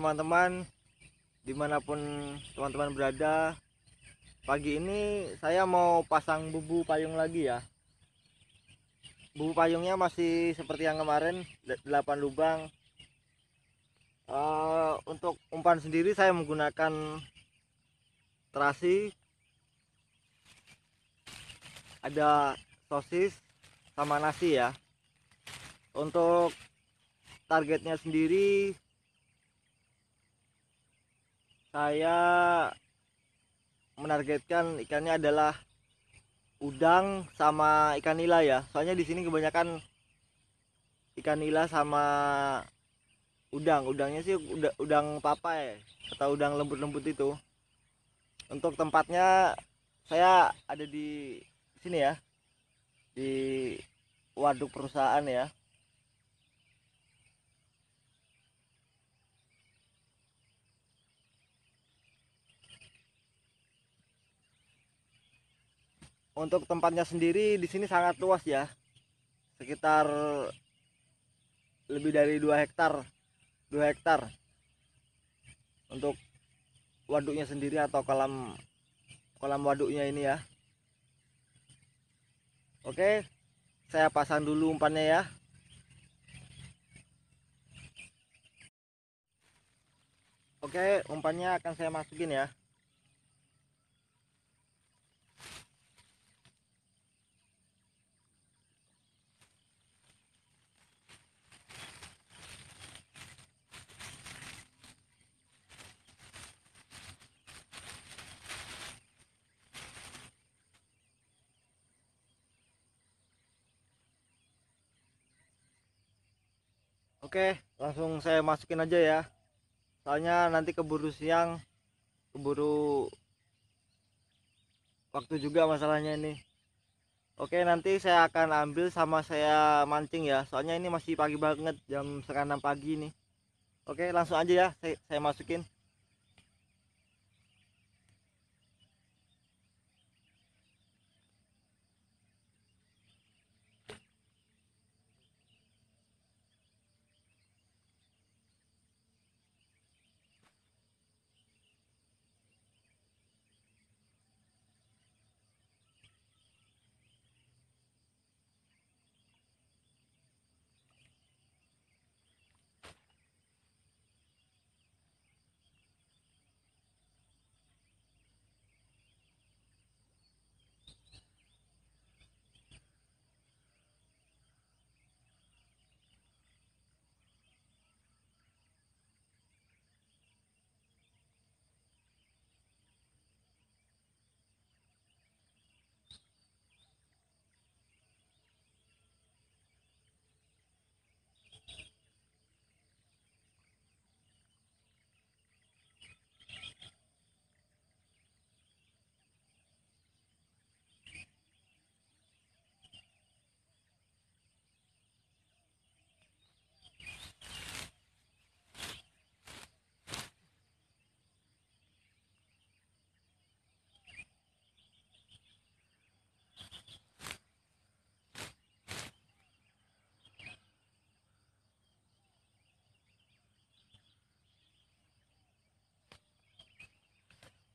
teman-teman dimanapun teman-teman berada pagi ini saya mau pasang bubu payung lagi ya bubu payungnya masih seperti yang kemarin 8 lubang uh, untuk umpan sendiri saya menggunakan terasi ada sosis sama nasi ya untuk targetnya sendiri saya menargetkan ikannya adalah udang sama ikan nila ya. Soalnya di sini kebanyakan ikan nila sama udang. Udangnya sih udang, papa papai atau udang lembut-lembut itu. Untuk tempatnya saya ada di sini ya. Di waduk perusahaan ya. untuk tempatnya sendiri di sini sangat luas ya sekitar lebih dari dua hektar dua hektar untuk waduknya sendiri atau kolam kolam waduknya ini ya oke saya pasang dulu umpannya ya oke umpannya akan saya masukin ya Oke, langsung saya masukin aja ya. Soalnya nanti keburu siang, keburu waktu juga masalahnya ini. Oke, nanti saya akan ambil sama saya mancing ya. Soalnya ini masih pagi banget, jam setengah pagi ini. Oke, langsung aja ya, saya, saya masukin.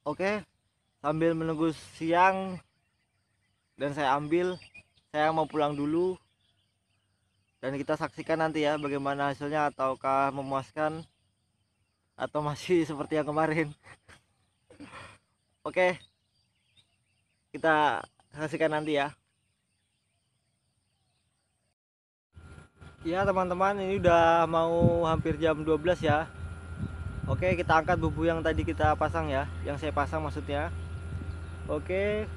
Oke, sambil menunggu siang dan saya ambil, saya mau pulang dulu. Dan kita saksikan nanti ya bagaimana hasilnya ataukah memuaskan atau masih seperti yang kemarin. Oke. Kita saksikan nanti ya. Ya teman-teman ini udah mau hampir jam 12 ya Oke, kita angkat bubu yang tadi kita pasang ya, yang saya pasang maksudnya. Oke.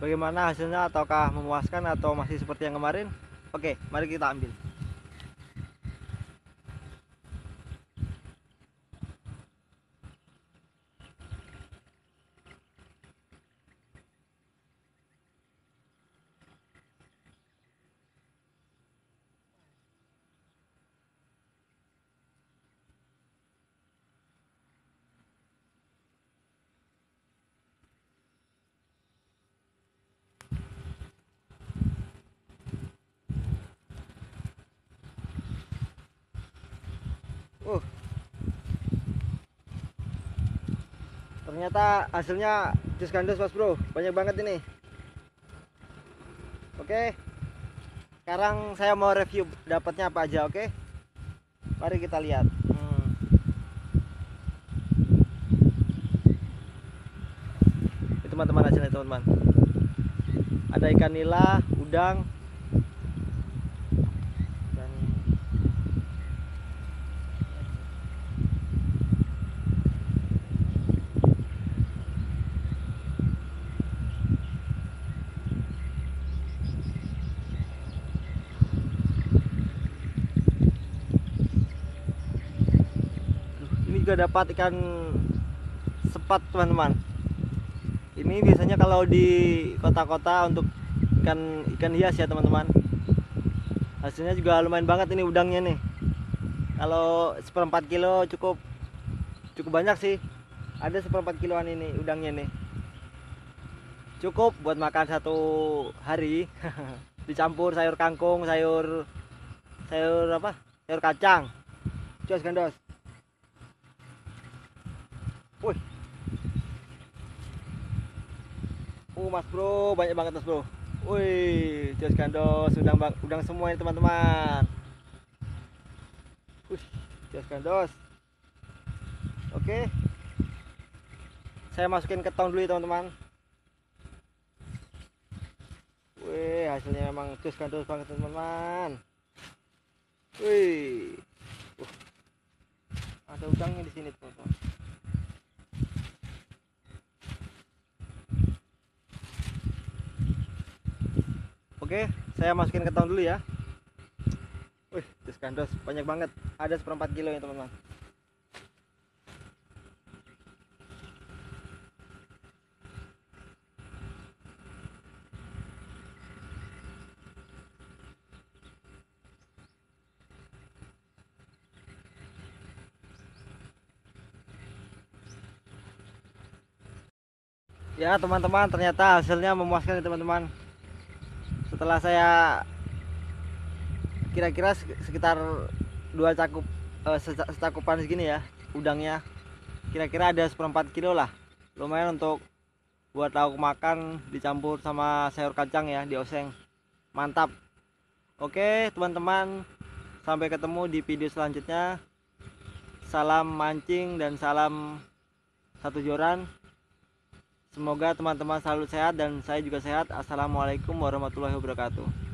Bagaimana hasilnya ataukah memuaskan atau masih seperti yang kemarin? Oke, mari kita ambil. ternyata hasilnya jus gandos mas bro banyak banget ini oke sekarang saya mau review dapatnya apa aja oke mari kita lihat hmm. teman-teman hasilnya teman-teman ada ikan nila udang juga dapat ikan sepat teman-teman ini biasanya kalau di kota-kota untuk ikan ikan hias ya teman-teman hasilnya juga lumayan banget ini udangnya nih kalau seperempat kilo cukup cukup banyak sih ada seperempat kiloan ini udangnya nih cukup buat makan satu hari dicampur sayur kangkung sayur sayur apa sayur kacang jos gandos Wih. Uh, oh, Mas Bro, banyak banget Mas Bro. Woi, jos gandos, udang bang, udang semua ini teman-teman. Wih, jos gandos. Oke. Saya masukin ke tong dulu ya, teman-teman. Wih, hasilnya memang jos gandos banget, teman-teman. Wih. Uh, ada udangnya di sini, teman-teman. Oke, saya masukin ke tahun dulu ya. Wih, diskandos banyak banget. Ada seperempat kilo ya teman-teman. ya teman-teman ternyata hasilnya memuaskan ya teman-teman setelah saya kira-kira sekitar dua cakup eh, segini ya udangnya kira-kira ada seperempat kilo lah lumayan untuk buat lauk makan dicampur sama sayur kacang ya di oseng, mantap oke teman-teman sampai ketemu di video selanjutnya salam mancing dan salam satu joran Semoga teman-teman selalu sehat dan saya juga sehat. Assalamualaikum warahmatullahi wabarakatuh.